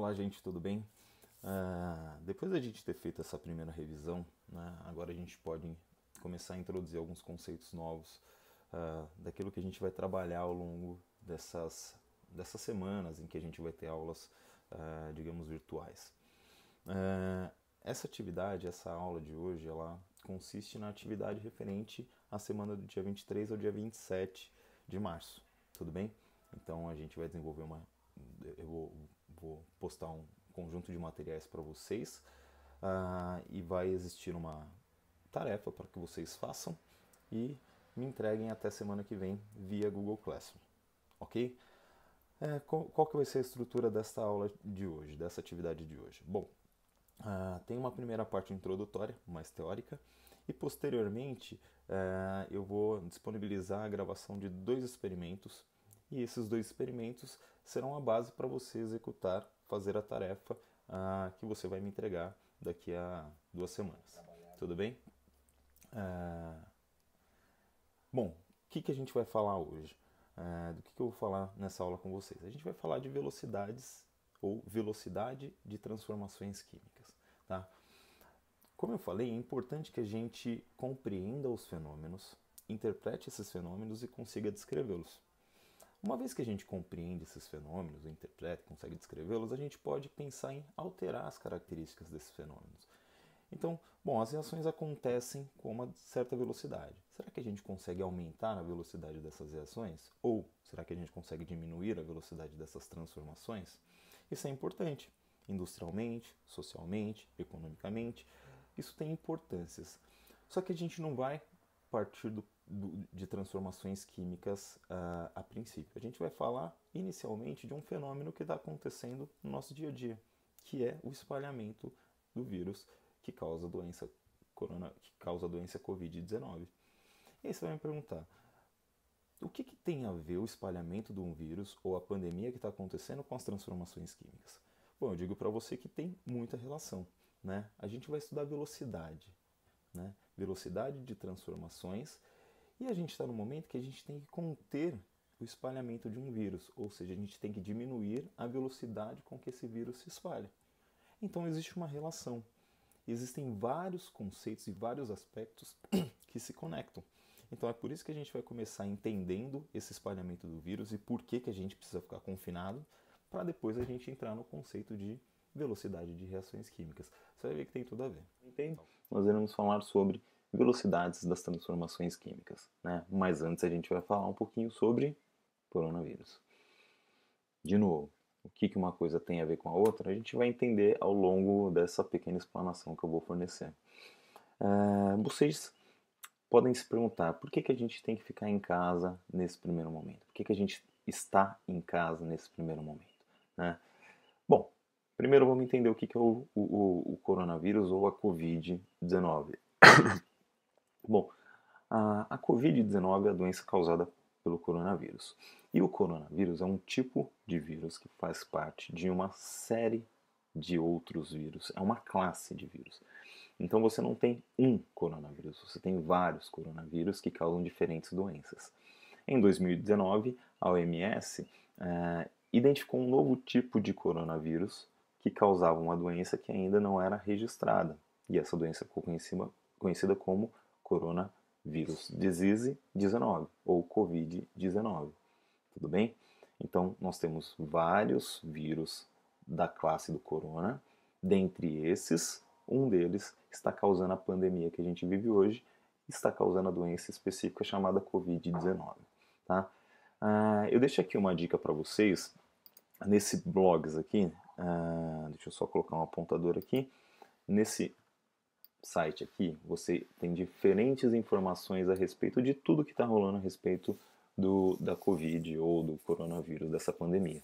Olá, gente, tudo bem? Uh, depois da gente ter feito essa primeira revisão, né, agora a gente pode começar a introduzir alguns conceitos novos uh, daquilo que a gente vai trabalhar ao longo dessas, dessas semanas em que a gente vai ter aulas, uh, digamos, virtuais. essa atividade, essa aula de hoje, ela consiste na atividade referente à semana do dia 23 ao dia 27 de março, tudo bem? Então a gente vai desenvolver uma eu vou vou postar um conjunto de materiais para vocês uh, e vai existir uma tarefa para que vocês façam e me entreguem até semana que vem via Google Classroom, ok? É, qual, qual, que vai ser a estrutura desta aula de hoje, dessa atividade de hoje? Bom, uh, tem uma primeira parte introdutória, mais teórica, e posteriormente uh, eu vou disponibilizar a gravação de dois experimentos e esses dois experimentos serão a base para você executar, fazer a tarefa ah, que você vai me entregar daqui a duas semanas. Trabalhar. Tudo bem? Ah, bom, o que, que a gente vai falar hoje? Ah, do que, que eu vou falar nessa aula com vocês? A gente vai falar de velocidades ou velocidade de transformações químicas. Tá? Como eu falei, é importante que a gente compreenda os fenômenos, interprete esses fenômenos e consiga descrevê-los. Uma vez que a gente compreende esses fenômenos, interpreta, consegue descrevê-los, a gente pode pensar em alterar as características desses fenômenos. Então, bom, as reações acontecem com uma certa velocidade. Será que a gente consegue aumentar a velocidade dessas reações? Ou será que a gente consegue diminuir a velocidade dessas transformações? Isso é importante, industrialmente, socialmente, economicamente. Isso tem importâncias. Só que a gente não vai partir do de transformações químicas uh, a princípio. A gente vai falar inicialmente de um fenômeno que está acontecendo no nosso dia a dia, que é o espalhamento do vírus que causa a doença corona, que causa a doença COVID-19. E aí você vai me perguntar, o que, que tem a ver o espalhamento de um vírus ou a pandemia que está acontecendo com as transformações químicas? Bom, eu digo para você que tem muita relação, né? A gente vai estudar velocidade, né? Velocidade de transformações e a gente está no momento que a gente tem que conter o espalhamento de um vírus, ou seja, a gente tem que diminuir a velocidade com que esse vírus se espalha. Então existe uma relação. Existem vários conceitos e vários aspectos que se conectam. Então é por isso que a gente vai começar entendendo esse espalhamento do vírus e por que, que a gente precisa ficar confinado, para depois a gente entrar no conceito de velocidade de reações químicas. Você vai ver que tem tudo a ver. Entende? Nós iremos falar sobre velocidades das transformações químicas. Né? Mas antes a gente vai falar um pouquinho sobre coronavírus. De novo, o que, que uma coisa tem a ver com a outra, a gente vai entender ao longo dessa pequena explanação que eu vou fornecer. É, vocês podem se perguntar por que, que a gente tem que ficar em casa nesse primeiro momento? Por que, que a gente está em casa nesse primeiro momento? Né? Bom, primeiro vamos entender o que, que é o, o, o coronavírus ou a Covid-19. Bom, a, a Covid-19 é a doença causada pelo coronavírus. E o coronavírus é um tipo de vírus que faz parte de uma série de outros vírus, é uma classe de vírus. Então você não tem um coronavírus, você tem vários coronavírus que causam diferentes doenças. Em 2019, a OMS é, eh, identificou um novo tipo de coronavírus que causava uma doença que ainda não era registrada. E essa doença ficou é conhecida, conhecida como Coronavírus Disease 19 ou Covid-19. Tudo bem? Então, nós temos vários vírus da classe do corona. Dentre esses, um deles está causando a pandemia que a gente vive hoje, está causando a doença específica chamada Covid-19. Tá? Ah, eu deixo aqui uma dica para vocês. Nesse blogs aqui, ah, deixa eu só colocar um apontador aqui. Nesse site aqui, você tem diferentes informações a respeito de tudo que está rolando a respeito do, da Covid ou do coronavírus, dessa pandemia.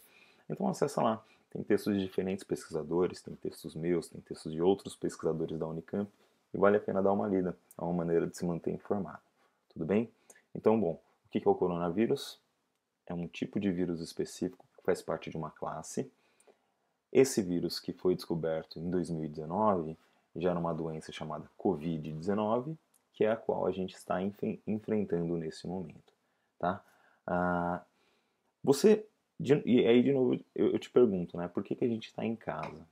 Então acessa lá, tem textos de diferentes pesquisadores, tem textos meus, tem textos de outros pesquisadores da Unicamp, e vale a pena dar uma lida, é uma maneira de se manter informado. Tudo bem? Então, bom, o que é o coronavírus? É um tipo de vírus específico que faz parte de uma classe. Esse vírus que foi descoberto em 2019 gera uma doença chamada Covid-19, que é a qual a gente está enf enfrentando nesse momento, tá? Ah, você, de, e aí de novo eu, eu, te pergunto, né? Por que, que a gente está em casa?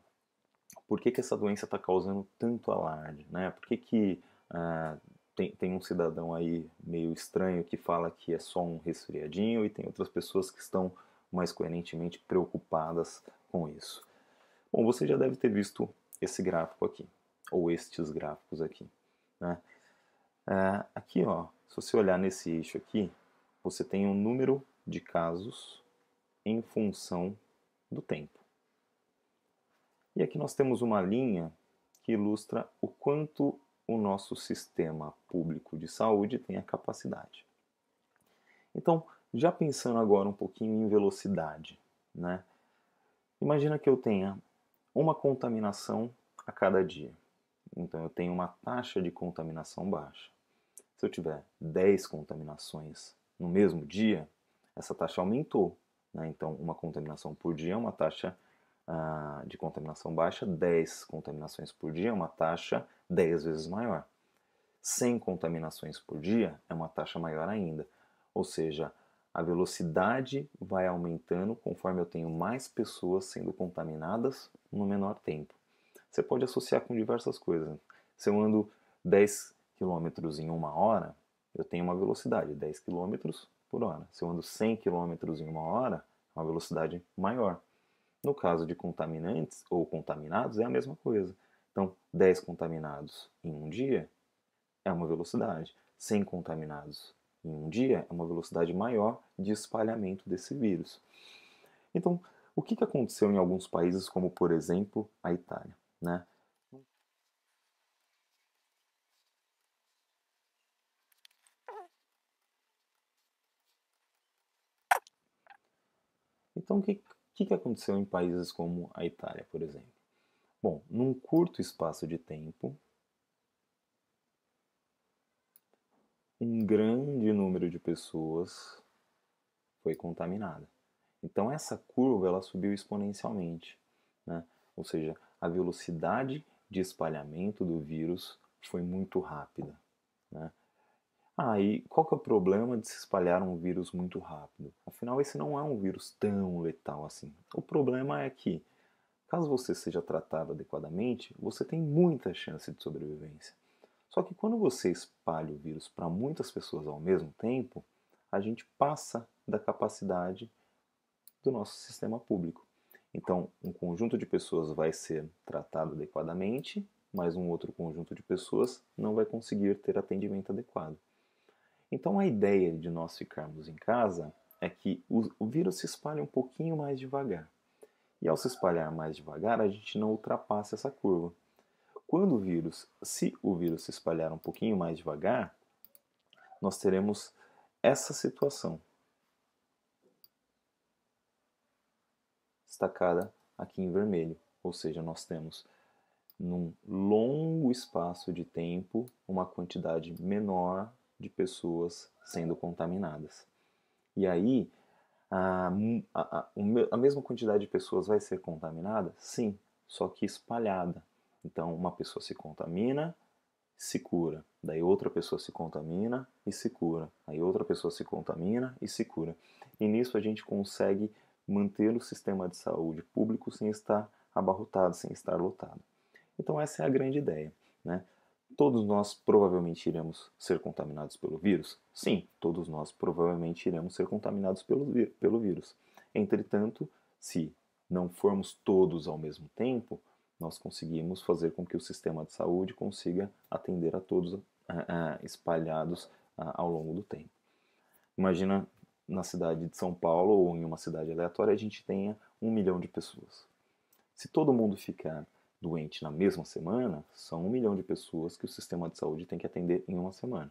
Por que, que essa doença está causando tanto alarde, né? Por que que ah, tem, tem um cidadão aí meio estranho que fala que é só um resfriadinho e tem outras pessoas que estão mais coerentemente preocupadas com isso? Bom, você já deve ter visto esse gráfico aqui ou estes gráficos aqui. Né? Uh, aqui, ó, se você olhar nesse eixo aqui, você tem um número de casos em função do tempo. E aqui nós temos uma linha que ilustra o quanto o nosso sistema público de saúde tem a capacidade. Então, já pensando agora um pouquinho em velocidade, né? Imagina que eu tenha uma contaminação a cada dia. Então eu tenho uma taxa de contaminação baixa. Se eu tiver 10 contaminações no mesmo dia, essa taxa aumentou. Né? Então, uma contaminação por dia é uma taxa ah, de contaminação baixa, 10 contaminações por dia é uma taxa 10 vezes maior. 100 contaminações por dia é uma taxa maior ainda. Ou seja, a velocidade vai aumentando conforme eu tenho mais pessoas sendo contaminadas no menor tempo você pode associar com diversas coisas. Se eu ando 10 km em uma hora, eu tenho uma velocidade, 10 km por hora. Se eu ando 100 km em uma hora, é uma velocidade maior. No caso de contaminantes ou contaminados, é a mesma coisa. Então, 10 contaminados em um dia é uma velocidade. 100 contaminados em um dia é uma velocidade maior de espalhamento desse vírus. Então, o que aconteceu em alguns países, como por exemplo a Itália? né? Então, o que, que, que aconteceu em países como a Itália, por exemplo? Bom, num curto espaço de tempo, um grande número de pessoas foi contaminada. Então, essa curva ela subiu exponencialmente. Né? Ou seja, a velocidade de espalhamento do vírus foi muito rápida. Né? Aí, ah, qual que é o problema de se espalhar um vírus muito rápido? Afinal, esse não é um vírus tão letal assim. O problema é que, caso você seja tratado adequadamente, você tem muita chance de sobrevivência. Só que quando você espalha o vírus para muitas pessoas ao mesmo tempo, a gente passa da capacidade do nosso sistema público. Então, um conjunto de pessoas vai ser tratado adequadamente, mas um outro conjunto de pessoas não vai conseguir ter atendimento adequado. Então, a ideia de nós ficarmos em casa é que o vírus se espalhe um pouquinho mais devagar. E ao se espalhar mais devagar, a gente não ultrapassa essa curva. Quando o vírus, se o vírus se espalhar um pouquinho mais devagar, nós teremos essa situação, destacada aqui em vermelho, ou seja, nós temos num longo espaço de tempo uma quantidade menor de pessoas sendo contaminadas. E aí, a, a, a, mesma quantidade de pessoas vai ser contaminada? Sim, só que espalhada. Então, uma pessoa se contamina, se cura. Daí, outra pessoa se contamina e se cura. Aí, outra pessoa se contamina e se cura. E nisso a gente consegue manter o sistema de saúde público sem estar abarrotado, sem estar lotado. Então essa é a grande ideia, né? Todos nós provavelmente iremos ser contaminados pelo vírus? Sim, todos nós provavelmente iremos ser contaminados pelo, pelo vírus. Entretanto, se não formos todos ao mesmo tempo, nós conseguimos fazer com que o sistema de saúde consiga atender a todos ah, espalhados ao longo do tempo. Imagina na cidade de São Paulo ou em uma cidade aleatória a gente tenha um milhão de pessoas. Se todo mundo ficar doente na mesma semana, são um milhão de pessoas que o sistema de saúde tem que atender em uma semana.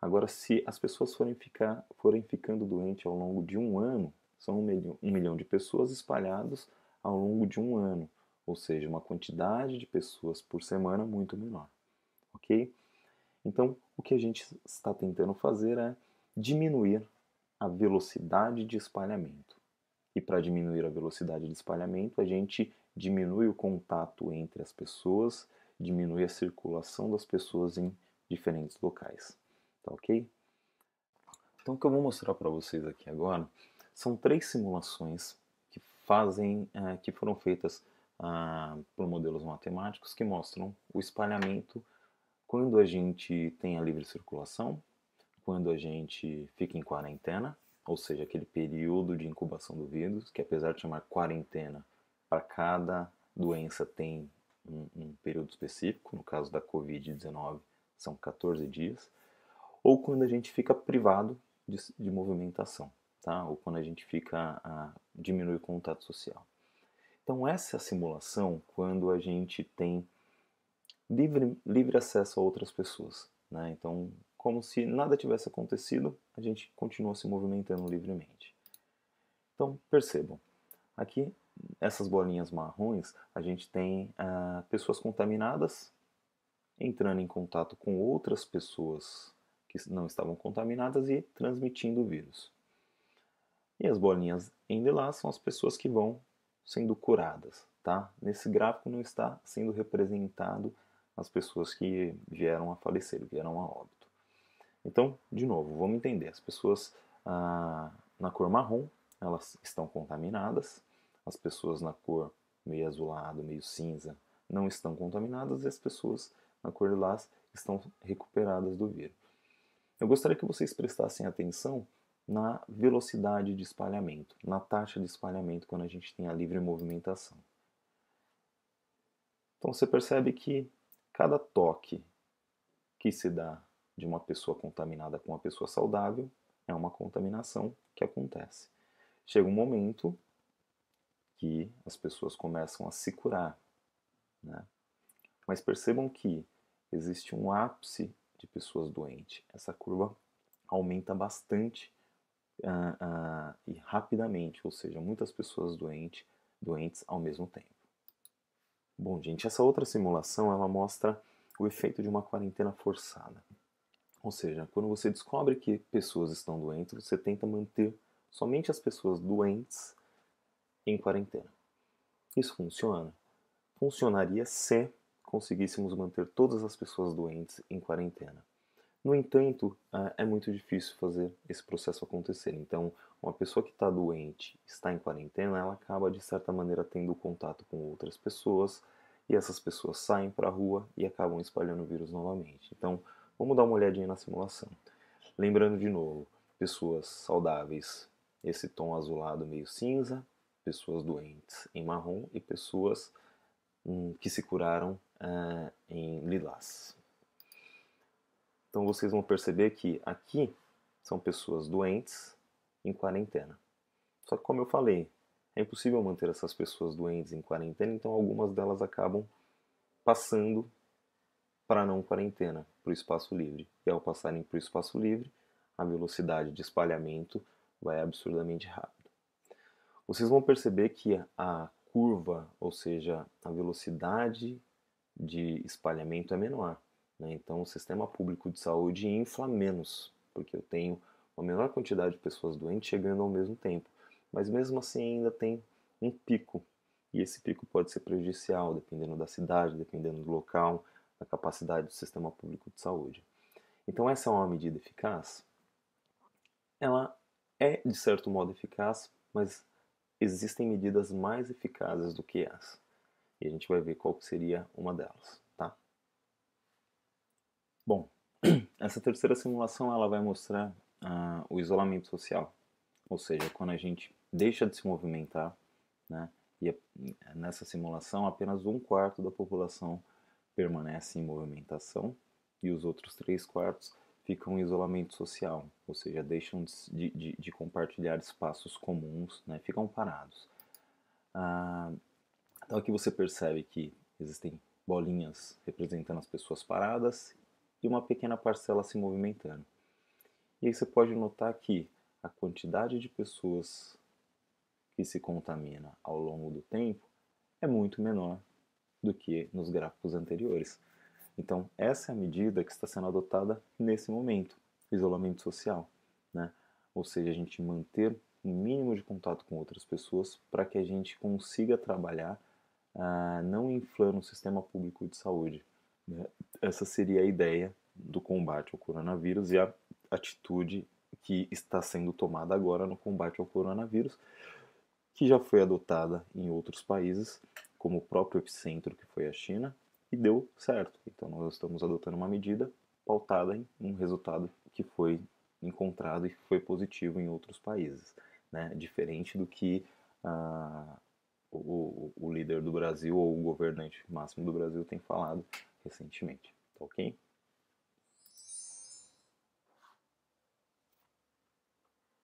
Agora, se as pessoas forem, ficar, forem ficando doentes ao longo de um ano, são um milhão, um milhão de pessoas espalhadas ao longo de um ano, ou seja, uma quantidade de pessoas por semana muito menor, ok? Então, o que a gente está tentando fazer é diminuir a velocidade de espalhamento. E para diminuir a velocidade de espalhamento, a gente diminui o contato entre as pessoas, diminui a circulação das pessoas em diferentes locais. Tá ok? Então, o que eu vou mostrar para vocês aqui agora são três simulações que fazem, uh, que foram feitas uh, por modelos matemáticos que mostram o espalhamento quando a gente tem a livre circulação quando a gente fica em quarentena, ou seja, aquele período de incubação do vírus, que apesar de chamar quarentena, para cada doença tem um, um período específico, no caso da Covid-19 são 14 dias, ou quando a gente fica privado de, de movimentação, tá? ou quando a gente fica a, diminui o contato social. Então, essa é a simulação quando a gente tem livre, livre acesso a outras pessoas. Né? Então, como se nada tivesse acontecido, a gente continua se movimentando livremente. Então, percebam, aqui, essas bolinhas marrons, a gente tem ah, pessoas contaminadas entrando em contato com outras pessoas que não estavam contaminadas e transmitindo o vírus. E as bolinhas em lá são as pessoas que vão sendo curadas, tá? Nesse gráfico não está sendo representado as pessoas que vieram a falecer, vieram a óbito. Então, de novo, vamos entender. As pessoas ah, na cor marrom, elas estão contaminadas. As pessoas na cor meio azulado, meio cinza, não estão contaminadas. E as pessoas na cor lilás estão recuperadas do vírus. Eu gostaria que vocês prestassem atenção na velocidade de espalhamento, na taxa de espalhamento quando a gente tem a livre movimentação. Então você percebe que cada toque que se dá de uma pessoa contaminada com uma pessoa saudável é uma contaminação que acontece. Chega um momento que as pessoas começam a se curar, né? Mas percebam que existe um ápice de pessoas doentes. Essa curva aumenta bastante uh, uh, e rapidamente, ou seja, muitas pessoas doentes doentes ao mesmo tempo. Bom, gente, essa outra simulação ela mostra o efeito de uma quarentena forçada. Ou seja, quando você descobre que pessoas estão doentes, você tenta manter somente as pessoas doentes em quarentena. Isso funciona? Funcionaria se conseguíssemos manter todas as pessoas doentes em quarentena. No entanto, ah, é muito difícil fazer esse processo acontecer. Então, uma pessoa que está doente, está em quarentena, ela acaba de certa maneira tendo contato com outras pessoas e essas pessoas saem para a rua e acabam espalhando o vírus novamente. Então, Vamos dar uma olhadinha na simulação. Lembrando de novo, pessoas saudáveis, esse tom azulado meio cinza, pessoas doentes em marrom e pessoas hum, que se curaram ah, em lilás. Então vocês vão perceber que aqui são pessoas doentes em quarentena. Só que como eu falei, é impossível manter essas pessoas doentes em quarentena, então algumas delas acabam passando para não quarentena, para o espaço livre. E ao passarem para o espaço livre, a velocidade de espalhamento vai absurdamente rápida. Vocês vão perceber que a curva, ou seja, a velocidade de espalhamento é menor. Né? Então, o sistema público de saúde infla menos, porque eu tenho uma menor quantidade de pessoas doentes chegando ao mesmo tempo. Mas mesmo assim, ainda tem um pico. E esse pico pode ser prejudicial, dependendo da cidade, dependendo do local a capacidade do sistema público de saúde. Então, essa é uma medida eficaz? Ela é, de certo modo, eficaz, mas existem medidas mais eficazes do que essa. E a gente vai ver qual seria uma delas, tá? Bom, essa terceira simulação ela vai mostrar ah, o isolamento social, ou seja, quando a gente deixa de se movimentar, né? E é, nessa simulação apenas um quarto da população permanecem em movimentação e os outros três quartos ficam em isolamento social, ou seja, deixam de, de, de compartilhar espaços comuns, né? ficam parados. Ah, então aqui você percebe que existem bolinhas representando as pessoas paradas e uma pequena parcela se movimentando. E aí você pode notar que a quantidade de pessoas que se contamina ao longo do tempo é muito menor do que nos gráficos anteriores. Então, essa é a medida que está sendo adotada nesse momento, isolamento social, né? Ou seja, a gente manter um mínimo de contato com outras pessoas para que a gente consiga trabalhar ah, não inflando o sistema público de saúde. Né? Essa seria a ideia do combate ao coronavírus e a atitude que está sendo tomada agora no combate ao coronavírus, que já foi adotada em outros países como o próprio epicentro que foi a China, e deu certo. Então nós estamos adotando uma medida pautada em um resultado que foi encontrado e foi positivo em outros países, né? Diferente do que ah, o, o líder do Brasil ou o governante máximo do Brasil tem falado recentemente, tá ok?